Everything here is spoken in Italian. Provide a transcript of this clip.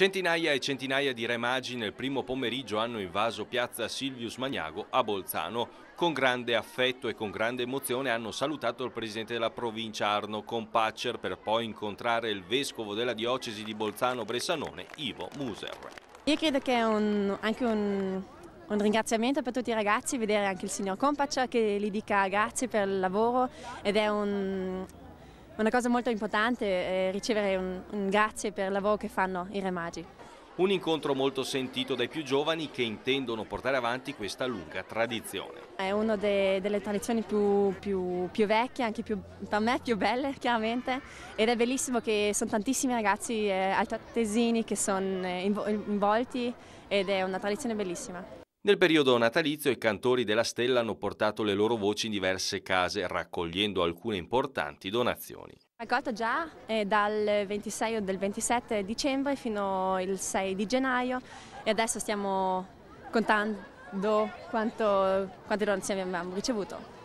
Centinaia e centinaia di re magi nel primo pomeriggio hanno invaso piazza Silvius Magnago a Bolzano. Con grande affetto e con grande emozione hanno salutato il presidente della provincia Arno Compaccer per poi incontrare il vescovo della diocesi di Bolzano-Bressanone, Ivo Muser. Io credo che è un, anche un, un ringraziamento per tutti i ragazzi, vedere anche il signor Compaccia che gli dica grazie per il lavoro ed è un, una cosa molto importante è ricevere un, un grazie per il lavoro che fanno i Re Magi. Un incontro molto sentito dai più giovani che intendono portare avanti questa lunga tradizione. È una de, delle tradizioni più, più, più vecchie, anche più, per me più belle chiaramente, ed è bellissimo che sono tantissimi ragazzi eh, altoatesini che sono eh, involti ed è una tradizione bellissima. Nel periodo natalizio i cantori della Stella hanno portato le loro voci in diverse case, raccogliendo alcune importanti donazioni. La quota già è eh, dal 26 o del 27 dicembre fino al 6 di gennaio e adesso stiamo contando quanto, quante donazioni abbiamo ricevuto.